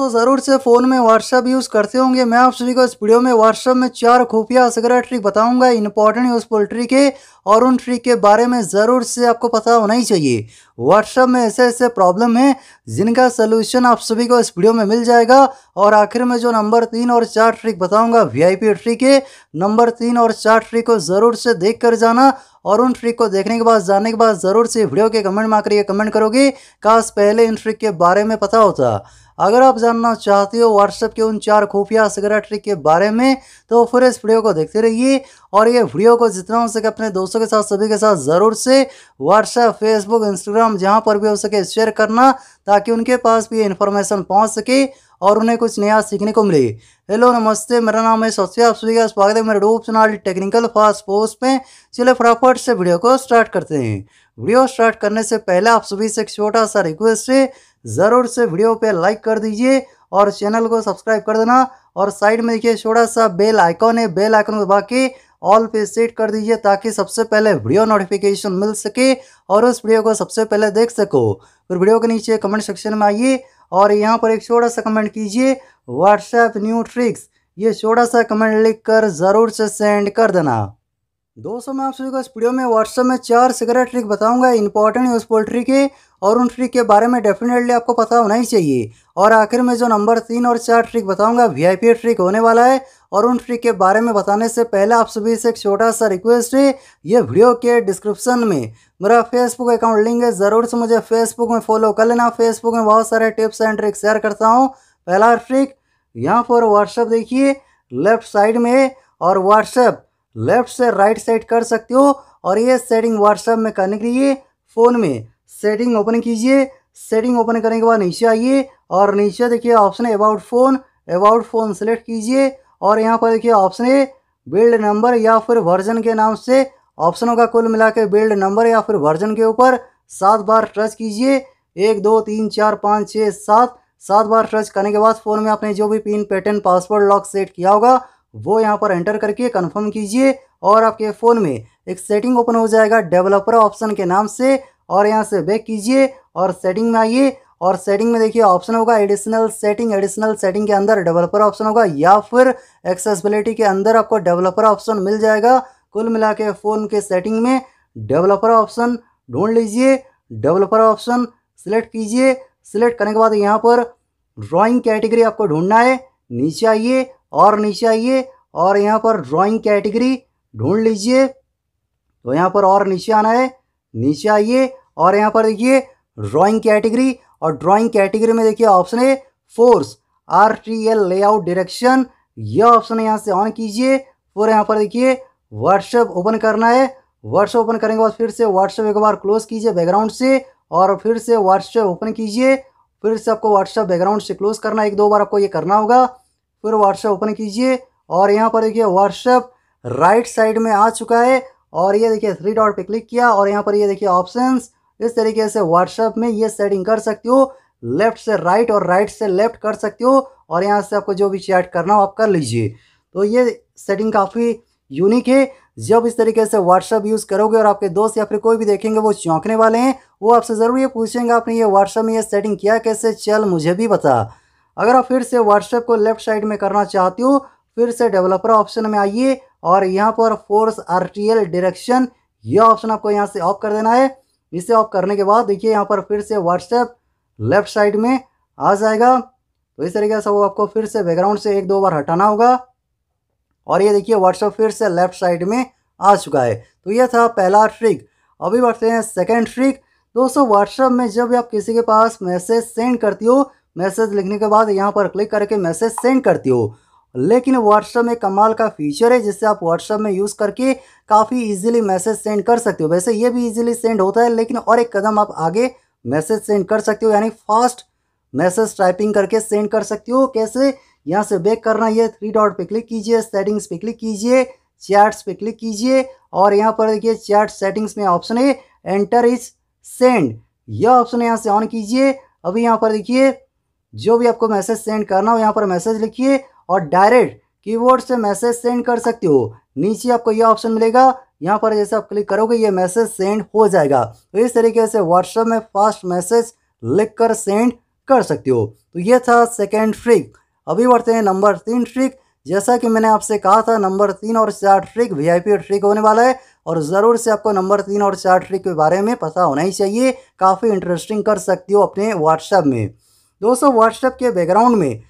दोस्तों ज़रूर से फ़ोन में व्हाट्सअप यूज़ करते होंगे मैं आप सभी को इस वीडियो में व्हाट्सअप में चार खुफिया सगरा ट्रिक बताऊंगा इंपॉर्टेंट यूज़फुल ट्रिक है और उन ट्रिक के बारे में ज़रूर से आपको पता होना ही चाहिए व्हाट्सअप में ऐसे ऐसे प्रॉब्लम है जिनका सलूशन आप सभी को इस वीडियो में मिल जाएगा और आखिर में जो नंबर तीन और चार ट्रिक बताऊँगा वी ट्रिक है नंबर तीन और चार ट्रिक को ज़रूर से देख कर जाना और उन ट्रिक को देखने के बाद जानने के बाद ज़रूर से वीडियो के कमेंट में आकर ये कमेंट करोगे काश पहले इन ट्रिक के बारे में पता होता अगर आप जानना चाहते हो व्हाट्सएप के उन चार खुफिया सिगरेट ट्रिक के बारे में तो फिर इस वीडियो को देखते रहिए और ये वीडियो को जितना हो सके अपने दोस्तों के साथ सभी के साथ ज़रूर से व्हाट्सएप फेसबुक इंस्टाग्राम जहाँ पर भी हो सके शेयर करना ताकि उनके पास भी ये इन्फॉर्मेशन पहुँच सके और उन्हें कुछ नया सीखने को मिलेगी हेलो नमस्ते मेरा नाम है सत्य आप सभी का स्वागत है मेरे डूब चैनल टेक्निकल फास्ट पोस्ट में चलिए फटाफट से वीडियो को स्टार्ट करते हैं वीडियो स्टार्ट करने से पहले आप सभी से एक छोटा सा रिक्वेस्ट है ज़रूर से वीडियो पे लाइक कर दीजिए और चैनल को सब्सक्राइब कर देना और साइड में देखिए छोटा सा बेल आइकॉन है बेल आइकॉन को बाकी ऑल पे सेट कर दीजिए ताकि सबसे पहले वीडियो नोटिफिकेशन मिल सके और उस वीडियो को सबसे पहले देख सको फिर वीडियो के नीचे कमेंट सेक्शन में आइए और यहाँ पर एक छोटा सा कमेंट कीजिए व्हाट्सएप न्यू ट्रिक्स ये छोटा सा कमेंट लिखकर ज़रूर से सेंड कर देना दोस्तों मैं आप सभी को इस वीडियो में व्हाट्सएप में चार सिगरेट ट्रिक बताऊंगा इंपॉर्टेंट यूजफुल ट्रिक है और उन ट्रिक के बारे में डेफिनेटली आपको पता होना ही चाहिए और आखिर में जो नंबर तीन और चार ट्रिक बताऊंगा वीआईपी ट्रिक होने वाला है और उन ट्रिक के बारे में बताने से पहले आप सभी से एक छोटा सा रिक्वेस्ट है ये वीडियो के डिस्क्रिप्शन में मेरा फेसबुक अकाउंट लिंक है ज़रूर से मुझे फेसबुक में फॉलो कर लेना फेसबुक में बहुत सारे टिप्स एंड ट्रिक शेयर करता हूँ पहला ट्रिक यहाँ पर व्हाट्सअप देखिए लेफ्ट साइड में और व्हाट्सएप लेफ्ट से राइट साइड कर सकते हो और ये सेटिंग व्हाट्सएप में करने के लिए फ़ोन में सेटिंग ओपन कीजिए सेटिंग ओपन करने के बाद नीचे आइए और नीचे देखिए ऑप्शन है about phone about phone select कीजिए और यहाँ पर देखिए ऑप्शन है बिल्ड नंबर या फिर वर्जन के नाम से ऑप्शनों का कुल मिला के बिल्ड नंबर या फिर वर्जन के ऊपर सात बार टच कीजिए एक दो तीन चार पाँच छः सात सात बार टच करने के बाद फ़ोन में आपने जो भी pin pattern password lock set किया होगा वो यहाँ पर एंटर करके कन्फर्म कीजिए और आपके फ़ोन में एक सेटिंग ओपन हो जाएगा डेवलपर ऑप्शन के नाम से और यहाँ से बैक कीजिए और सेटिंग में आइए और सेटिंग में देखिए ऑप्शन होगा एडिशनल सेटिंग एडिशनल सेटिंग के अंदर डेवलपर ऑप्शन होगा या फिर एक्सेसबिलिटी के अंदर आपको डेवलपर ऑप्शन मिल जाएगा कुल मिला के फ़ोन के सेटिंग में डेवलपर ऑप्शन ढूंढ लीजिए डेवलपर ऑप्शन सिलेक्ट कीजिए सिलेक्ट करने के बाद यहाँ पर ड्राइंग कैटेगरी आपको ढूंढना है नीचे आइए और नीचे आइए और यहाँ पर ड्राइंग कैटेगरी ढूंढ लीजिए तो यहाँ पर और नीचे आना है नीचे आइए और यहाँ पर देखिए ड्राइंग कैटेगरी और ड्राइंग कैटेगरी में देखिए ऑप्शन है force R T L layout direction यह ऑप्शन यहाँ से ऑन कीजिए फिर यहाँ पर देखिए व्हाट्सएप ओपन करना है व्हाट्सएप ओपन करने के बाद फिर से व्हाट्सएप एक बार क्लोज कीजिए बैकग्राउंड से और फिर से व्हाट्सएप ओपन कीजिए फिर से आपको व्हाट्सएप बैकग्राउंड से क्लोज करना है एक दो बार आपको ये करना होगा फिर व्हाट्सएप ओपन कीजिए और यहाँ पर देखिए व्हाट्सएप राइट साइड में आ चुका है और ये देखिए थ्री डॉट पे क्लिक किया और यहाँ पर ये देखिए ऑप्शंस इस तरीके से व्हाट्सएप में ये सेटिंग कर सकती हो लेफ्ट से राइट और राइट से लेफ्ट कर सकती हो और यहाँ से आपको जो भी चैट करना हो आप कर लीजिए तो ये सेटिंग काफ़ी यूनिक है जब इस तरीके से व्हाट्सअप यूज़ करोगे और आपके दोस्त या फिर कोई भी देखेंगे वो चौंकने वाले हैं वो आपसे ज़रूर ये पूछेंगे आपने ये व्हाट्सअप में ये सेटिंग किया कैसे चल मुझे भी बता अगर आप फिर से व्हाट्सएप को लेफ्ट साइड में करना चाहते हो फिर से डेवलपर ऑप्शन में आइए और यहाँ पर फोर्स आर डायरेक्शन यह ऑप्शन आपको यहाँ से ऑफ कर देना है इसे ऑफ करने के बाद देखिए यहाँ पर फिर से व्हाट्सएप लेफ्ट साइड में आ जाएगा तो इस तरीके से वो आपको फिर से बैकग्राउंड से एक दो बार हटाना होगा और ये देखिए व्हाट्सएप फिर से लेफ्ट साइड में आ चुका है तो यह था पहला ट्रिक अभी बढ़ते हैं सेकेंड ट्रिक दोस्तों व्हाट्सएप में जब आप किसी के पास मैसेज सेंड करती हो मैसेज लिखने के बाद यहाँ पर क्लिक करके मैसेज सेंड करती हो लेकिन व्हाट्सअप में कमाल का फीचर है जिससे आप व्हाट्सअप में यूज़ करके काफ़ी इजीली मैसेज सेंड कर सकते हो वैसे ये भी इजीली सेंड होता है लेकिन और एक कदम आप आगे मैसेज सेंड कर सकते हो यानी फास्ट मैसेज टाइपिंग करके सेंड कर सकते हो कैसे यहाँ से बैक करना ये थ्री डॉट पे क्लिक कीजिए सेटिंग्स पे क्लिक कीजिए चैट्स पे क्लिक कीजिए और यहाँ पर देखिए चैट सेटिंग्स में ऑप्शन है एंटर इज सेंड यह ऑप्शन यहाँ से ऑन कीजिए अभी यहाँ पर देखिए जो भी आपको मैसेज सेंड करना हो यहाँ पर मैसेज लिखिए और डायरेक्ट कीबोर्ड से मैसेज सेंड कर सकते हो नीचे आपको यह ऑप्शन मिलेगा यहाँ पर जैसे आप क्लिक करोगे ये मैसेज सेंड हो जाएगा तो इस तरीके से व्हाट्सएप में फास्ट मैसेज लिख कर सेंड कर सकते हो तो ये था सेकेंड ट्रिक अभी बढ़ते हैं नंबर तीन ट्रिक जैसा कि मैंने आपसे कहा था नंबर तीन और चार ट्रिक वी ट्रिक होने वाला है और ज़रूर से आपको नंबर तीन और चार ट्रिक के बारे में पता होना ही चाहिए काफ़ी इंटरेस्टिंग कर सकती हो अपने व्हाट्सएप में दोस्तों व्हाट्सएप के बैकग्राउंड में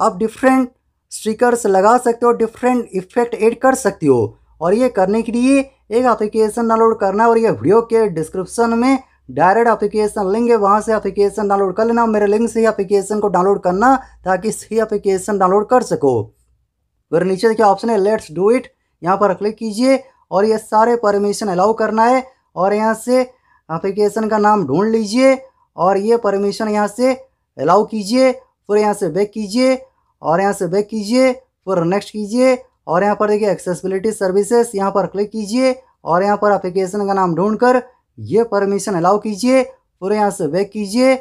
आप डिफरेंट स्टिकर्स लगा सकते हो डिफरेंट इफेक्ट ऐड कर सकते हो और ये करने के लिए एक एप्लीकेशन डाउनलोड करना है और ये वीडियो के डिस्क्रिप्शन में डायरेक्ट एप्लीकेशन लिंक है वहाँ से एप्लीकेशन डाउनलोड कर लेना मेरे लिंक से ही एप्लीकेशन को डाउनलोड करना ताकि सही एप्लीकेशन डाउनलोड कर सको फिर नीचे देखिए ऑप्शन है लेट्स डू इट यहाँ पर क्लिक कीजिए और ये सारे परमिशन अलाउ करना है और यहाँ से एप्लीकेशन का नाम ढूंढ लीजिए और ये परमिशन यहाँ से अलाउ कीजिए फिर यहाँ से बैक कीजिए और यहाँ से बैक कीजिए फिर नेक्स्ट कीजिए और यहाँ पर देखिए एक्सेसिबिलिटी सर्विसेज यहाँ पर क्लिक कीजिए और यहाँ पर अप्लीकेशन का नाम ढूंढ कर ये परमिशन अलाउ कीजिए फिर यहाँ से बैक कीजिए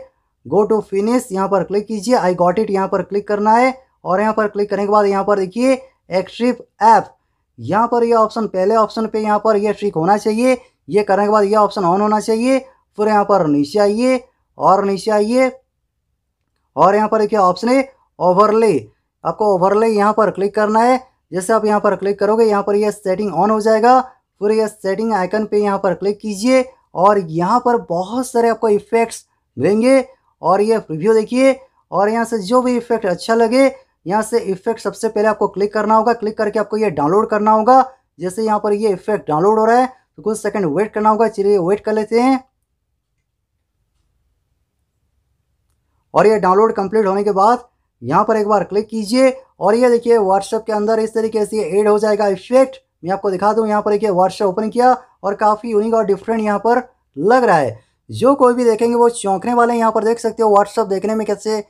गो टू फिनिश यहाँ पर क्लिक कीजिए आई गॉट इट यहाँ पर क्लिक करना है और यहाँ पर क्लिक करने के बाद यहाँ पर देखिए एक्ट्रिप ऐप यहाँ पर यह ऑप्शन पहले ऑप्शन पे यहाँ पर यह ट्रिक होना चाहिए ये करने के बाद यह ऑप्शन ऑन होना चाहिए फिर यहाँ पर नीचे आइए और नीचे आइए और यहाँ पर देखिए ऑप्शन है ओवरले आपको ओवरले यहाँ पर क्लिक करना है जैसे आप यहाँ पर क्लिक करोगे यहाँ पर यह सेटिंग ऑन हो जाएगा फिर यह सेटिंग आइकन पे यहाँ पर क्लिक कीजिए और यहाँ पर बहुत सारे आपको इफ़ेक्ट्स मिलेंगे और ये रिव्यू देखिए और यहाँ से जो भी इफ़ेक्ट अच्छा लगे यहाँ से इफ़ेक्ट सबसे पहले आपको क्लिक करना होगा क्लिक करके आपको ये डाउनलोड करना होगा जैसे यहाँ पर ये इफ़ेक्ट डाउनलोड हो रहा है तो कुछ सेकंड वेट करना होगा चलिए वेट कर लेते हैं और ये डाउनलोड कंप्लीट होने के बाद यहाँ पर एक बार क्लिक कीजिए और ये देखिए व्हाट्सएप के अंदर इस तरीके से एड हो जाएगा इफेक्ट मैं आपको दिखा दूँ यहाँ पर देखिए व्हाट्सएप ओपन किया और काफ़ी यूनिक और डिफरेंट यहाँ पर लग रहा है जो कोई भी देखेंगे वो चौंकने वाले यहाँ पर देख सकते हो व्हाट्सअप देखने में कैसे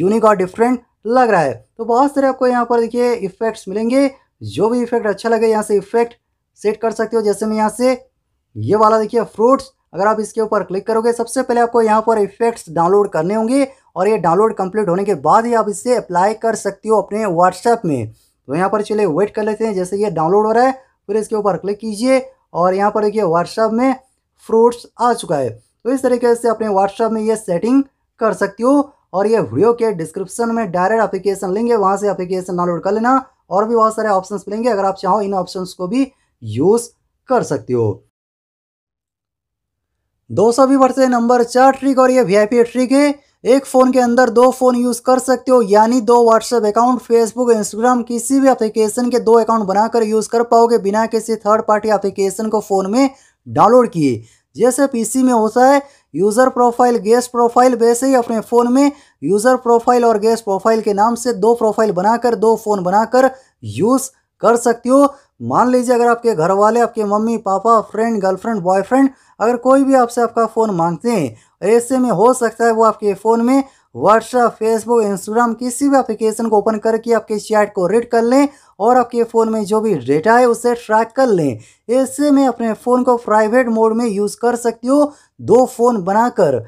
यूनिक और डिफरेंट लग रहा है तो बहुत सारे आपको यहाँ पर देखिए इफेक्ट्स मिलेंगे जो भी इफेक्ट अच्छा लगे यहाँ से इफेक्ट सेट कर सकते हो जैसे मैं यहाँ से ये वाला देखिए फ्रूट्स अगर आप इसके ऊपर क्लिक करोगे सबसे पहले आपको यहाँ पर इफेक्ट्स डाउनलोड करने होंगे और ये डाउनलोड कंप्लीट होने के बाद ही आप इससे अप्लाई कर सकती हो अपने व्हाट्सएप में तो यहाँ पर चलिए वेट कर लेते हैं जैसे ये डाउनलोड हो रहा है फिर इसके ऊपर क्लिक कीजिए और यहाँ पर देखिए व्हाट्सएप में फ्रूट्स आ चुका है तो इस तरीके से अपने व्हाट्सएप में ये सेटिंग कर सकती हो और ये वीडियो के डिस्क्रिप्शन में डायरेक्ट अप्लीकेशन लेंगे वहाँ से अप्लीकेशन डाउनलोड कर लेना और भी बहुत सारे ऑप्शन मिलेंगे अगर आप चाहो इन ऑप्शन को भी यूज़ कर सकते हो दो सौ भी बढ़ते नंबर चार ट्रिक और ये वीआईपी ट्रिक है एक फ़ोन के अंदर दो फ़ोन यूज़ कर सकते हो यानी दो व्हाट्सएप अकाउंट फेसबुक इंस्टाग्राम किसी भी एप्लीकेशन के दो अकाउंट बनाकर यूज़ कर पाओगे बिना किसी थर्ड पार्टी एप्लीकेशन को फ़ोन में डाउनलोड किए जैसे पीसी में होता है यूज़र प्रोफाइल गेस्ट प्रोफाइल वैसे ही अपने फ़ोन में यूज़र प्रोफाइल और गेस्ट प्रोफाइल के नाम से दो प्रोफाइल बनाकर दो फ़ोन बनाकर यूज़ कर सकते हो मान लीजिए अगर आपके घर वाले आपके mummy papa friend girlfriend boyfriend अगर कोई भी आपसे आपका फ़ोन मांगते हैं ऐसे में हो सकता है वो आपके फ़ोन में व्हाट्सअप फेसबुक इंस्टाग्राम किसी भी एप्लीकेशन को ओपन करके आपके चैट को रीड कर लें और आपके फ़ोन में जो भी डेटा है उसे ट्रैक कर लें ऐसे में अपने फ़ोन को प्राइवेट मोड में यूज़ कर सकती हो दो फ़ोन बनाकर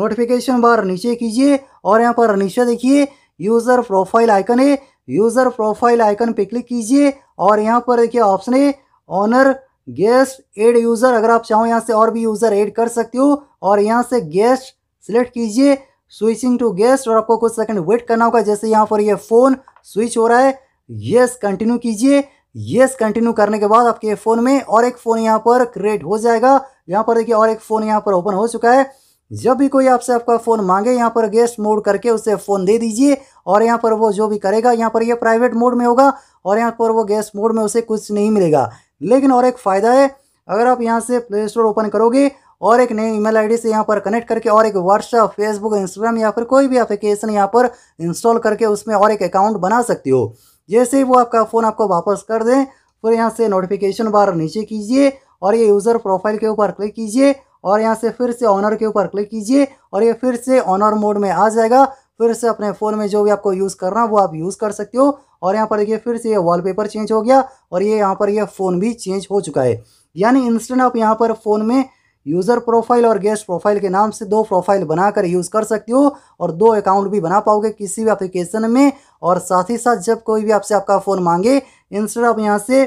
नोटिफिकेशन बार नीचे कीजिए और यहाँ पर नीचे देखिए यूज़र प्रोफाइल आइकन है यूज़र प्रोफाइल आइकन पे क्लिक कीजिए और यहाँ पर देखिए ऑप्शन है ऑनर गेस्ट एड यूज़र अगर आप चाहो यहाँ से और भी यूज़र एड कर सकते हो और यहाँ से गेस्ट सिलेक्ट कीजिए स्विचिंग टू गेस्ट और आपको कुछ सेकंड वेट करना होगा जैसे यहाँ पर ये फ़ोन स्विच हो रहा है येस कंटिन्यू कीजिए येस कंटिन्यू करने के बाद आपके फ़ोन में और एक फ़ोन यहाँ पर क्रिएट हो जाएगा यहाँ पर देखिए और एक फ़ोन यहाँ पर ओपन हो चुका है जब भी कोई आपसे आपका फ़ोन मांगे यहाँ पर गेस्ट मोड करके उसे फ़ोन दे दीजिए और यहाँ पर वो जो भी करेगा यहाँ पर ये यह प्राइवेट मोड में होगा और यहाँ पर वो गेस्ट मोड में उसे कुछ नहीं मिलेगा लेकिन और एक फ़ायदा है अगर आप यहाँ से प्ले स्टोर ओपन करोगे और एक नई ईमेल आईडी से यहाँ पर कनेक्ट करके और एक व्हाट्सअप फेसबुक इंस्टाग्राम या फिर कोई भी एप्लीकेशन यहाँ पर इंस्टॉल करके उसमें और एक अकाउंट बना सकते हो जैसे ही वो आपका फ़ोन आपको वापस कर दें फिर यहाँ से नोटिफिकेशन बार नीचे कीजिए और ये यूज़र प्रोफाइल के ऊपर क्लिक कीजिए और यहाँ से फिर से ऑनर के ऊपर क्लिक कीजिए और ये फिर से ऑनर मोड में आ जाएगा फिर से अपने फ़ोन में जो भी आपको यूज़ करना वो आप यूज़ कर सकते हो और यहाँ पर देखिए फिर से ये वॉलपेपर चेंज हो गया और ये यहाँ पर यह फ़ोन भी चेंज हो चुका है यानी इंस्टेंट आप यहाँ पर फ़ोन में यूज़र प्रोफाइल और गेस्ट प्रोफाइल के नाम से दो प्रोफाइल बनाकर यूज़ कर सकते हो और दो अकाउंट भी बना पाओगे किसी भी एप्लीकेशन में और साथ ही साथ जब कोई भी आपसे आपका फ़ोन मांगे इंस्टेंट आप यहाँ से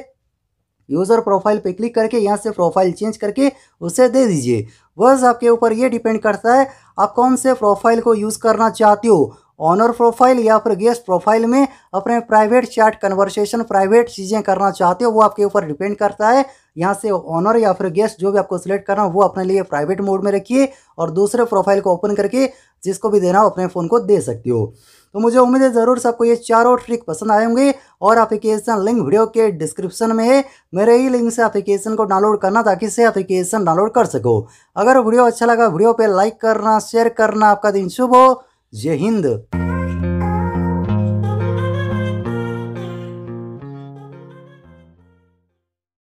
यूज़र प्रोफाइल पे क्लिक करके यहाँ से प्रोफाइल चेंज करके उसे दे दीजिए बस आपके ऊपर ये डिपेंड करता है आप कौन से प्रोफाइल को यूज़ करना चाहते हो ऑनर प्रोफाइल या फिर गेस्ट प्रोफाइल में अपने प्राइवेट चैट कन्वर्सेशन प्राइवेट चीज़ें करना चाहते हो वो आपके ऊपर डिपेंड करता है यहाँ से ऑनर या फिर गेस्ट जो भी आपको सिलेक्ट करना वो अपने लिए प्राइवेट मोड में रखिए और दूसरे प्रोफाइल को ओपन करके जिसको भी देना हो अपने फ़ोन को दे सकते हो तो मुझे उम्मीद है ज़रूर से आपको ये चारों ट्रिक पसंद आए होंगे और एप्लीकेशन लिंक वीडियो के डिस्क्रिप्शन में है मेरे ही लिंक से एप्लीकेशन को डाउनलोड करना ताकि इसे एप्लीकेशन डाउनलोड कर सको अगर वीडियो अच्छा लगा वीडियो पर लाइक करना शेयर करना आपका दिन शुभ हो जय हिंद